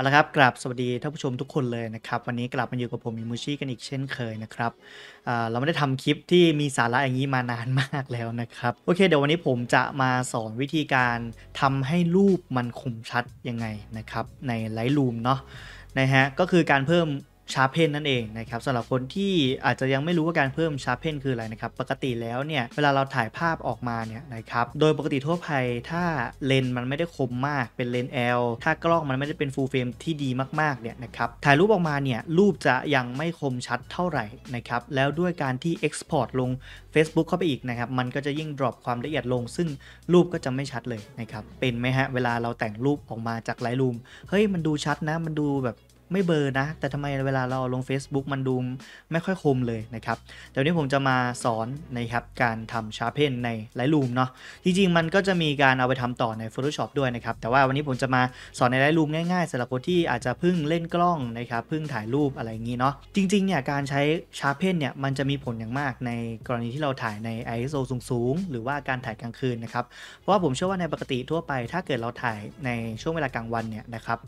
าละครับกราบสวัสดีท่านผู้ชมทุกคนเลยนะครับ วันนี้กลับมาอยู่กับผมอิมูชิกันอีกเช่นเคยนะครับเราไม่ได้ทำคลิปที่มีสาระอย่างนี้มานานมากแล้วนะครับ โอเคเดี๋ยววันนี้ผมจะมาสอนวิธีการทำให้รูปมันคมชัดยังไงนะครับ ในไลท์รูมเนาะนะฮะก็คือการเพิ่มชาร์เพนนั่นเองนะครับสำหรับคนที่อาจจะยังไม่รู้ว่าการเพิ่มชาร์เพนคืออะไรนะครับปกติแล้วเนี่ยเวลาเราถ่ายภาพออกมาเนี่ยนะครับโดยปกติทั่วไปถ้าเลนส์มันไม่ได้คมมากเป็นเลนส์ L ถ้ากล้องมันไม่ได้เป็นฟูลเฟรมที่ดีมากๆเนี่ยนะครับถ่ายรูปออกมาเนี่ยรูปจะยังไม่คมชัดเท่าไหร่นะครับแล้วด้วยการที่ Export ลง Facebook เข้าไปอีกนะครับมันก็จะยิ่งดรอปความละเอียดลงซึ่งรูปก็จะไม่ชัดเลยนะครับเป็นไหมฮะเวลาเราแต่งรูปออกมาจากไลท์รูมเฮ้ยมันดูชัดนะมันดูแบบไม่เบอร์นะแต่ทำไมเวลาเราลง Facebook มันดูไม่ค่อยคมเลยนะครับเดี๋ยวนี้ผมจะมาสอนนะครับการทำชาร์เพนในไลท์รูมเนาะจริงๆมันก็จะมีการเอาไปทำต่อใน Photoshop ด้วยนะครับแต่ว่าวันนี้ผมจะมาสอนในไลท์รูมง่ายๆสำหรับคนที่อาจจะพึ่งเล่นกล้องนะครับพึ่งถ่ายรูปอะไรอย่างนี้เนาะจริงๆเนี่ยการใช้ชาร์เพนเนี่ยมันจะมีผลอย่างมากในกรณีที่เราถ่ายใน ISO สูงๆ หรือว่าการถ่ายกลางคืนนะครับเพราะว่าผมเชื่อว่าในปกติทั่วไป ถ้าเกิดเราถ่ายในช่วงเวลากลางวันเนี่ยนะครับ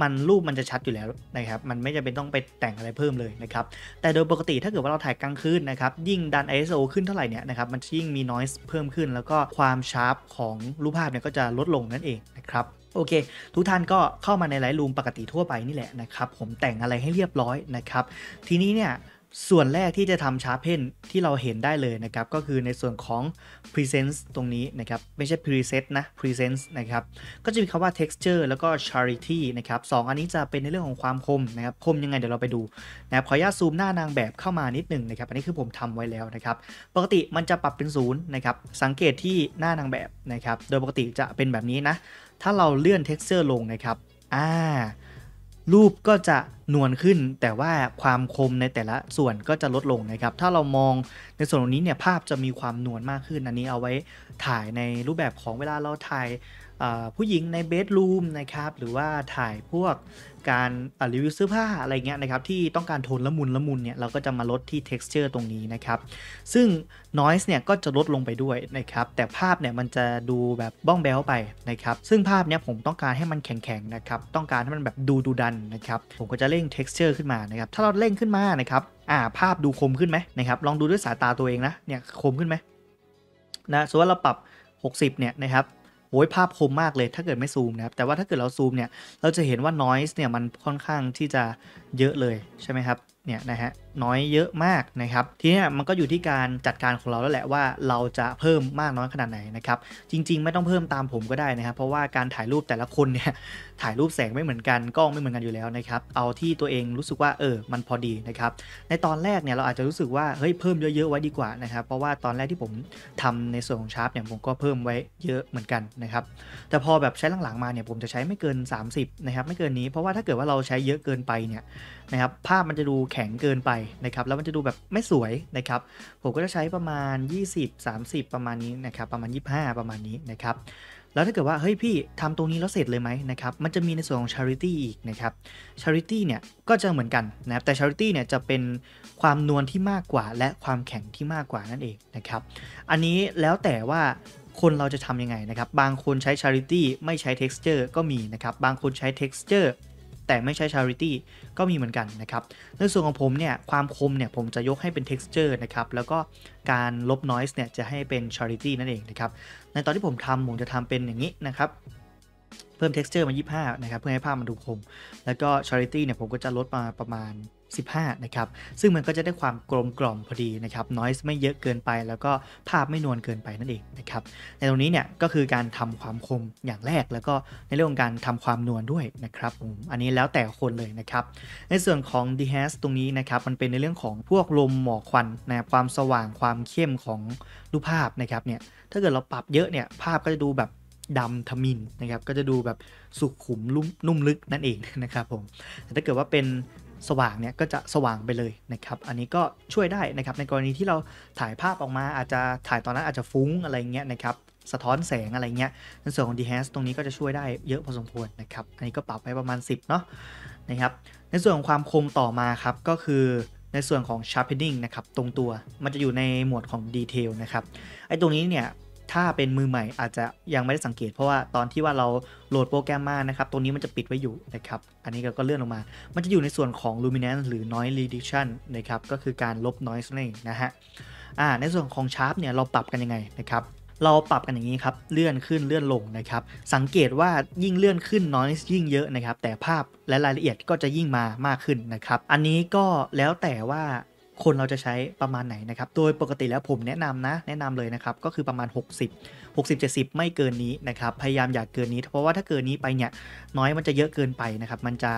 มันรูปมันจะชัดอยู่แล้วนะครับ มันไม่จำเป็นต้องไปแต่งอะไรเพิ่มเลยนะครับ แต่โดยปกติถ้าเกิดว่าเราถ่ายกลางคืนนะครับ ยิ่งดัน ISO ขึ้นเท่าไหร่เนี่ยนะครับ มันยิ่งมี noise เพิ่มขึ้นแล้วก็ความชาร์ปของรูปภาพเนี่ยก็จะลดลงนั่นเองนะครับ โอเค ทุกท่านก็เข้ามาในไลท์รูมปกติทั่วไปนี่แหละนะครับ ผมแต่งอะไรให้เรียบร้อยนะครับ ทีนี้เนี่ยส่วนแรกที่จะทำชาร์เพนที่เราเห็นได้เลยนะครับ ก็คือในส่วนของ presence ตรงนี้นะครับ ไม่ใช่ preset นะ presence นะครับ ก็จะมีคำว่า texture แล้วก็ charity นะครับสองอันนี้จะเป็นในเรื่องของความคมนะครับ คมยังไงเดี๋ยวเราไปดูนะครับขออนุญาตซูมหน้านางแบบเข้ามานิดหนึ่งนะครับ อันนี้คือผมทำไว้แล้วนะครับ ปกติมันจะปรับเป็นศูนย์นะครับสังเกตที่หน้านางแบบนะครับโดยปกติจะเป็นแบบนี้นะถ้าเราเลื่อน texture ลงนะครับอ่ารูปก็จะนวลขึ้นแต่ว่าความคมในแต่ละส่วนก็จะลดลงนะครับ ถ้าเรามองในส่วนตรงนี้เนี่ยภาพจะมีความนวลมากขึ้นอันนี้เอาไว้ถ่ายในรูปแบบของเวลาเราถ่ายผู้หญิงในเบดรูมนะครับ หรือว่าถ่ายพวกการรีวิวเสื้อผ้าอะไรเงี้ยนะครับ ที่ต้องการโทนละมุนละมุนเนี่ยเราก็จะมาลดที่ texture ตรงนี้นะครับ ซึ่ง noise เนี่ยก็จะลดลงไปด้วยนะครับ แต่ภาพเนี่ยมันจะดูแบบบ้องแบ้วไปนะครับ ซึ่งภาพเนี่ยผมต้องการให้มันแข็ง ๆ นะครับ ต้องการให้มันแบบดูดูดันนะครับ ผมก็จะเร่ง texture ขึ้นมานะครับถ้าเราเร่งขึ้นมานะครับ อ่าภาพดูคมขึ้นไหมนะครับ ลองดูด้วยสายตาตัวเองนะเนี่ยคมขึ้นไหมนะส่วนเราปรับ 60 เนี่ยนะครับโอ้ยภาพคมมากเลยถ้าเกิดไม่ซูมนะครับ แต่ว่าถ้าเกิดเราซูมเนี่ย เราจะเห็นว่า noise เนี่ย มันค่อนข้างที่จะเยอะเลย ใช่ไหมครับ เนี่ยนะฮะน้อยเยอะมากนะครับ ทีนี้มันก็อยู่ที่การจัดการของเราแล้วแหละว่าเราจะเพิ่มมากน้อยขนาดไหนนะครับ จริงๆไม่ต้องเพิ่มตามผมก็ได้นะครับ เพราะว่าการถ่ายรูปแต่ละคนเนี่ย ถ่ายรูปแสงไม่เหมือนกันกล้องไม่เหมือนกันอยู่แล้วนะครับ เอาที่ตัวเองรู้สึกว่าเออ มันพอดีนะครับ ในตอนแรกเนี่ยเราอาจจะรู้สึกว่าเฮ้ยเพิ่มเยอะๆไว้ดีกว่านะครับเพราะว่าตอนแรกที่ผมทำในส่วนของชาร์ปเนี่ยผมก็เพิ่มไว้เยอะเหมือนกันนะครับแต่พอแบบใช้หลังๆมาเนี่ยผมจะใช้ไม่เกิน 30นะครับไม่เกินนี้ เพราะว่าถ้าเกิดว่าเราใช้เยอะเกินไปเนี่ยนะครับภาพมันจะดูแข็งเกินไปนะครับแล้วมันจะดูแบบไม่สวยนะครับผมก็จะใช้ประมาณ 20-30 ประมาณนี้นะครับประมาณ 25 ประมาณนี้ นะครับ แล้วถ้าเกิดว่าเฮ้ยพี่ทำตรงนี้แล้วเสร็จเลยไหมนะครับมันจะมีในส่วนของ charity อีกนะครับ charity เนี่ยก็จะเหมือนกันนะครับแต่ charity เนี่ยจะเป็นความนวลที่มากกว่าและความแข็งที่มากกว่านั่นเองนะครับอันนี้แล้วแต่ว่าคนเราจะทำยังไงนะครับบางคนใช้ charity ไม่ใช้ texture ก็มีนะครับ บางคนใช้ texture แต่ไม่ใช่ Charity ก็มีเหมือนกันนะครับ ในส่วนของผมเนี่ย ความคมเนี่ย ผมจะยกให้เป็น Texture นะครับ แล้วก็การลบ Noise เนี่ย จะให้เป็น Charity นั่นเองนะครับ ในตอนที่ผมทำผมจะทำเป็นอย่างนี้นะครับ เพิ่ม texture มา 25 นะครับ เพื่อให้ภาพมันดูคม แล้วก็ charity เนี่ย ผมก็จะลดมาประมาณ15 นะครับ ซึ่งมันก็จะได้ความกลมกล่อมพอดีนะครับนอยส์ไม่เยอะเกินไป แล้วก็ภาพไม่นวลเกินไปนั่นเองนะครับ ในตรงนี้เนี่ยก็คือการทำความคมอย่างแรก แล้วก็ในเรื่องของการทำความนวลด้วยนะครับผม อันนี้แล้วแต่คนเลยนะครับ ในส่วนของ d h a s ตรงนี้นะครับ มันเป็นในเรื่องของพวกลมหมอกควันนะความสว่างความเข้มของรูปภาพนะครับเนี่ย ถ้าเกิดเราปรับเยอะเนี่ย ภาพก็จะดูแบบดำทมินนะครับ ก็จะดูแบบสุขุมลุ่มนุ่มลึกนั่นเองนะครับผมแต่ถ้าเกิดว่าเป็นสว่างเนี่ยก็จะสว่างไปเลยนะครับ อันนี้ก็ช่วยได้นะครับ ในกรณีที่เราถ่ายภาพออกมาอาจจะถ่ายตอนนั้นอาจจะฟุ้งอะไรเงี้ยนะครับสะท้อนแสงอะไรเงี้ยในส่วนของ d h a สตรงนี้ก็จะช่วยได้เยอะพอสมควรนะครับอันนี้ก็ปรับไปประมาณ 10เนาะนะครับ ในส่วนของความคมต่อมาครับ ก็คือในส่วนของ sharpening นะครับตรงตัวมันจะอยู่ในหมวดของ detail นะครับไอ้ตรงนี้เนี่ยถ้าเป็นมือใหม่อาจจะยังไม่ได้สังเกต เพราะว่าตอนที่ว่าเราโหลดโปรแกรมมานะครับ ตรงนี้มันจะปิดไว้อยู่นะครับอันนี้ก็เลื่อนลงมา มันจะอยู่ในส่วนของ luminance หรือ noise reduction นะครับก็คือการลบ noise นั่นเองนะฮะในส่วนของ sharp เนี่ยเราปรับกันยังไงนะครับ เราปรับกันอย่างนี้ครับเลื่อนขึ้นเลื่อนลงนะครับ สังเกตว่ายิ่งเลื่อนขึ้นน้อยยิ่งเยอะนะครับ แต่ภาพและรายละเอียดก็จะยิ่งมามากขึ้นนะครับ อันนี้ก็แล้วแต่ว่าคนเราจะใช้ประมาณไหนนะครับ โดยปกติแล้วผมแนะนำนะ แนะนำเลยนะครับ ก็คือประมาณ 60 60 70 ไม่เกินนี้นะครับ พยายามอย่ากเกินนี้ เพราะว่าถ้าเกินนี้ไปเนี่ย น้อยมันจะเยอะเกินไปนะครับ มันจะ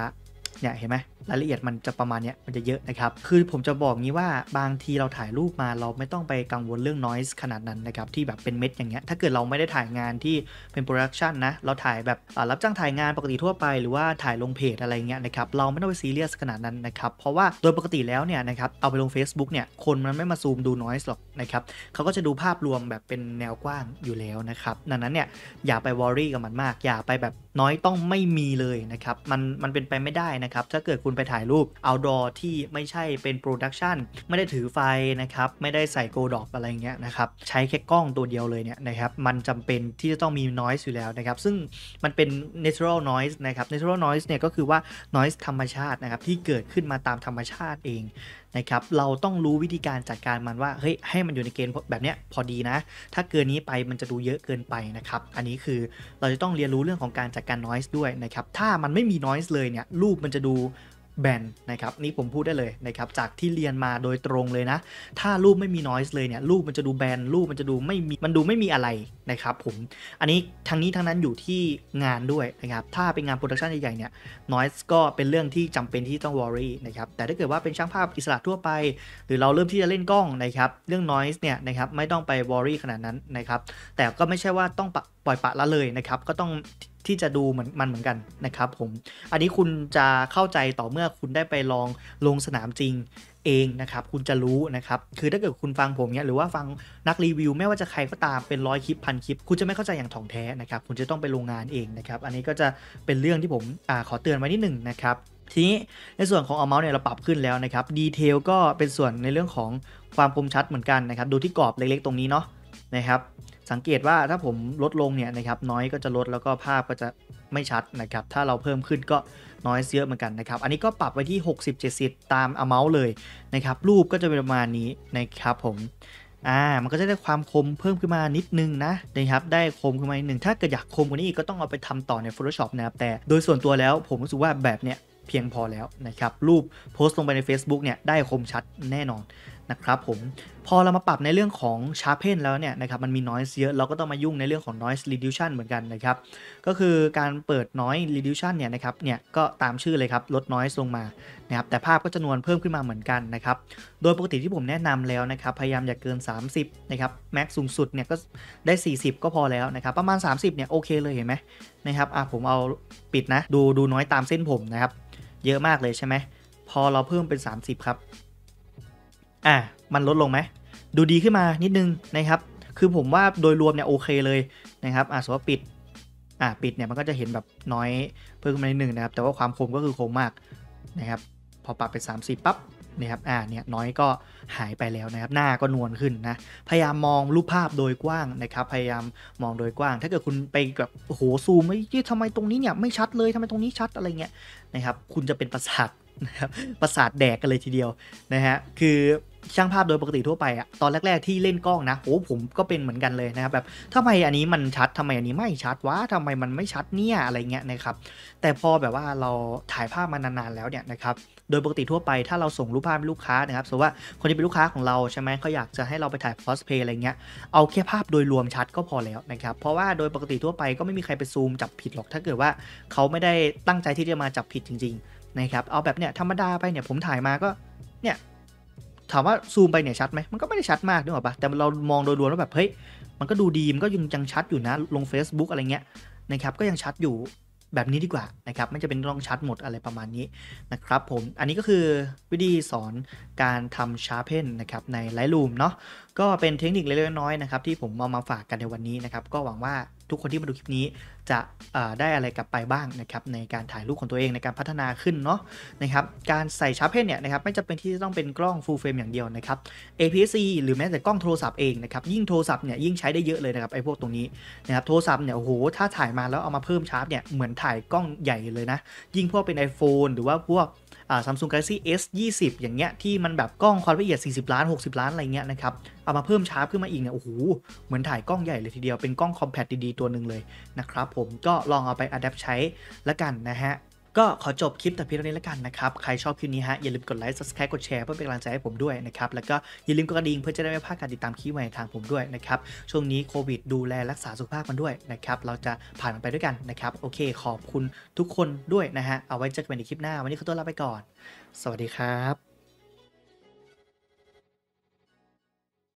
เนี่ยเห็นไหมรายละเอียดมันจะประมาณเนี้ยมันจะเยอะนะครับคือผมจะบอกงี้ว่าบางทีเราถ่ายรูปมาเราไม่ต้องไปกังวลเรื่อง noise ขนาดนั้นนะครับที่แบบเป็นเม็ด อย่างเงี้ยถ้าเกิดเราไม่ได้ถ่ายงานที่เป็นโปรดักชันนะเราถ่ายแบบ รับจ้างถ่ายงานปกติทั่วไปหรือว่าถ่ายลงเพจอะไรเงี้ยนะครับ เราไม่ต้องไปซีเรียสขนาดนั้นนะครับ เพราะว่าโดยปกติแล้วเนี่ยนะครับเอาไปลง Facebook เนี่ยคนมันไม่มาซูมดู noise หรอกนะครับเขาก็จะดูภาพรวมแบบเป็นแนวกว้างอยู่แล้วนะครับดังนั้นเนี่ยอย่าไปวอรี่กับมันมาก อย่าไปแบบน้อยต้องไม่มีเลยนะครับมันมันเป็นไปไม่ได้นะครับ ถ้าเกิดคุณไปถ่ายรูปเอาดอที่ไม่ใช่เป็นโปรดักชันไม่ได้ถือไฟนะครับ ไม่ได้ใส่โกดอกอะไรเงี้ยนะครับใช้แค่กล้องตัวเดียวเลยเนี่ยนะครับมันจำเป็นที่จะต้องมีน้ i s อยู่แล้วนะครับซึ่งมันเป็น natural noise นะครับ natural noise เนี่ยก็คือว่า noise ธรรมชาตินะครับ ที่เกิดขึ้นมาตามธรรมชาติเองนะครับเราต้องรู้วิธีการจัดการมันว่าเฮ้ยให้มันอยู่ในเกณฑ์แบบเนี้ยพอดีนะ ถ้าเกินนี้ไปมันจะดูเยอะเกินไปนะครับอันนี้คือเราจะต้องเรียนรู้เรื่องของการจัากการ noise ด้วยนะครับ ถ้ามันไม่มี noise เลยเนี่ย รูปมันจะดูแบนนะครับ นี่ผมพูดได้เลยนะครับ จากที่เรียนมาโดยตรงเลยนะ ถ้ารูปไม่มี noise เลยเนี่ย รูปมันจะดูแบน รูปมันจะดู ไม่มี มันดูไม่มีอะไรนะครับผม อันนี้ ทั้งนี้ ทั้งนั้นอยู่ที่งานด้วยนะครับ ถ้าเป็นงานโปรดักชันใหญ่ๆเนี่ย noise ก็เป็นเรื่องที่จำเป็นที่ต้อง worry นะครับ แต่ถ้าเกิดว่าเป็นช่างภาพอิสระทั่วไป หรือเราเริ่มที่จะเล่นกล้องนะครับ เรื่อง noise เนี่ยนะครับไม่ต้องไป worry ขนาดนั้นนะครับแต่ก็ไม่ใช่ว่าต้องปล่อยปะละเลยนะครับก็ต้องที่จะดูเหมือนมันเหมือนกันนะครับ ผม อันนี้คุณจะเข้าใจต่อเมื่อคุณได้ไปลองลงสนามจริงเองนะครับ คุณจะรู้นะครับ คือถ้าเกิดคุณฟังผมเนี่ยหรือว่าฟังนักรีวิวไม่ว่าจะใครก็ตามเป็นร้อยคลิปพันคลิป คุณจะไม่เข้าใจอย่างถ่องแท้นะครับ คุณจะต้องไปโรงงานเองนะครับ อันนี้ก็จะเป็นเรื่องที่ผมอขอเตือนไว้นิดหนึ่งนะครับ ทีนี้ในส่วนของเอาเมาส์เนี่ยเราปรับขึ้นแล้วนะครับ ดีเทลก็เป็นส่วนในเรื่องของความคมชัดเหมือนกันนะครับ ดูที่กรอบเล็กๆตรงนี้เนาะนะครับสังเกตว่าถ้าผมลดลงเนี่ยนะครับน้อยก็จะลดแล้วก็ภาพก็จะไม่ชัดนะครับถ้าเราเพิ่มขึ้นก็น้อยเ้อเหมือนกันนะครับอันนี้ก็ปรับไว้ที่ 60-70 ตามเอา u n เลยนะครับ รูปก็จะเป็นประมาณนี้นะครับผมอ่ามันก็จะได้ความคมเพิ่มขึ้นมานิดนึงนะนะครับได้คมขึ้นมาหนึ่งถ้าเกิดอยากคมกว่านี้อีกก็ต้องเอาไปทำต่อใน Photoshop นะครับแต่โดยส่วนตัวแล้วผมรู้สึกว่าแบบเนี้ยเพียงพอแล้วนะครับรูปโพสต์ลงไปใน Facebook เนี่ยได้คมชัดแน่นอนนะครับผมพอเรามาปรับในเรื่องของ sharpen แล้วเนี่ยนะครับมันมี noise เยอะ เราก็ต้องมายุ่งในเรื่องของ noise reduction เหมือนกันนะครับ ก็คือการเปิด noise reduction เนี่ยนะครับเนี่ยก็ตามชื่อเลยครับลด noise ลงมานะครับแต่ภาพก็จะนวนเพิ่มขึ้นมาเหมือนกันนะครับโดยปกติที่ผมแนะนำแล้วนะครับพยายามอย่าเกิน 30 นะครับแม็กสูงสุดเนี่ยก็ได้ 40 ก็พอแล้วนะครับประมาณ 30 เนี่ยโอเคเลยเห็นไหมนะครับอ่ะผมเอาปิดนะ ดูดูน้อยตามเส้นผมนะครับ เยอะมากเลยใช่ไหมพอเราเพิ่มเป็น 30 ครับอ่ะ มันลดลงไหม ดูดีขึ้นมานิดนึงนะครับ คือผมว่าโดยรวมเนี่ยโอเคเลยนะครับอ่ะสมมติปิดอ่ะปิดเนี่ยมันก็จะเห็นแบบน้อยเพิ่มขึ้นมาหนึ่งนะครับ แต่ว่าความคมก็คือคมมากนะครับ พอปรับเป็น30ปั๊บนะครับอ่าเนี่ยน้อยก็หายไปแล้วนะครับ หน้าก็นวลขึ้นนะพยายามมองรูปภาพโดยกว้างนะครับ พยายามมองโดยกว้าง ถ้าเกิดคุณไปแบบโอ้โหซูมไม่ยี่ทำไมตรงนี้เนี่ยไม่ชัดเลยทำไมตรงนี้ชัดอะไรเงี้ยนะครับคุณจะเป็นประสาทนะครับประสาทแดกกันเลยทีเดียวนะฮะคือช่างภาพโดยปกติทั่วไปอะตอนแรกๆที่เล่นกล้องนะโอ้ผมก็เป็นเหมือนกันเลยนะครับแบบทำไมอันนี้มันชัด ทำไมอันนี้ไม่ชัดวะทำไมมันไม่ชัดเนี่ยอะไรเงี้ยนะครับแต่พอแบบว่าเราถ่ายภาพมานานๆแล้วเนี่ยนะครับโดยปกติทั่วไปถ้าเราส่งรูปภาพลูกค้านะครับสมมติว่าคนที่เป็นลูกค้าของเราใช่ไหมเขาอยากจะให้เราไปถ่ายคอสเพย์อะไรเงี้ยเอาแค่ภาพโดยรวมชัดก็พอแล้วนะครับเพราะว่าโดยปกติทั่วไปก็ไม่มีใครไปซูมจับผิดหรอก ถ้าเกิดว่าเขาไม่ได้ตั้งใจที่จะมาจับผิดจริงๆนะครับเอาแบบเนี่ยธรรมดาไปเนี่ยผมถ่ายมาก็เนี่ยถามว่าซูมไป เนี่ย ชัดไหมมันก็ไม่ได้ชัดมากนึกออกปะแต่เรามอง โดยรวมแล้วแบบ เฮ้ย มันก็ดูดีมันก็ยังยังชัดอยู่นะ ลง Facebook อะไรเงี้ยนะครับก็ยังชัดอยู่แบบนี้ดีกว่านะครับไม่จะเป็นต้องชัดหมดอะไรประมาณนี้ นะครับผมอันนี้ก็คือวิธีสอนการทำชาร์เพนนะครับในไลท์รูมเนาะก็เป็นเทคนิคเล็กๆ น้อยๆนะครับ ที่ผมเอามาฝากกันในวันนี้นะครับก็หวังว่าทุกคนที่มาดูคลิปนี้จะได้อะไรกลับไปบ้างนะครับ ในการถ่ายรูปของตัวเองในการพัฒนาขึ้นเนาะนะครับการใส่ชาร์เพนเนี่ยนะครับไม่จำเป็นที่จะต้องเป็นกล้องฟูลเฟรมอย่างเดียวนะครับ APS-C หรือแม้แต่กล้องโทรศัพท์เองนะครับยิ่งโทรศัพท์เนี่ยยิ่งใช้ได้เยอะเลยนะครับไอ้พวกตรงนี้นะครับโทรศัพท์เนี่ยโอ้โหถ้าถ่ายมาแล้วเอามาเพิ่มชาร์ปเนี่ย เหมือนถ่ายกล้องใหญ่เลยนะยิ่งพวกเป็น iPhone หรือว่าพวก Samsung Galaxy S 20อย่างเงี้ย ที่มันแบบกล้องความละเอียด 40 ล้าน 60 ล้านอะไรเงี้ยนะครับ เอามาเพิ่มชาร์ปขึ้นมาอีกเนี่ย โอ้โห เหมือนถ่ายกล้องใหญ่เลยทีเดียว เป็นกล้องคอมแพตดี ๆ ตัวหนึ่งเลยนะครับ ผมก็ลองเอาไปอัดแอปใช้ละกันนะฮะก็ขอจบคลิปแต่เพียงเท่านี้แล้วกันนะครับ ใครชอบคลิปนี้ฮะอย่าลืมกดไลค์ subscribe กดแชร์เพื่อเป็นกำลังใจให้ผมด้วยนะครับ แล้วก็อย่าลืมกดกระดิ่งเพื่อจะได้ไม่พลาดการติดตามคลิปใหม่ทางผมด้วยนะครับ ช่วงนี้โควิดดูแลรักษาสุขภาพมันด้วยนะครับ เราจะผ่านมันไปด้วยกันนะครับ โอเค ขอบคุณทุกคนด้วยนะฮะ เอาไว้เจอกันในคลิปหน้าวันนี้ขอตัวลาไปก่อน สวัสดีครับ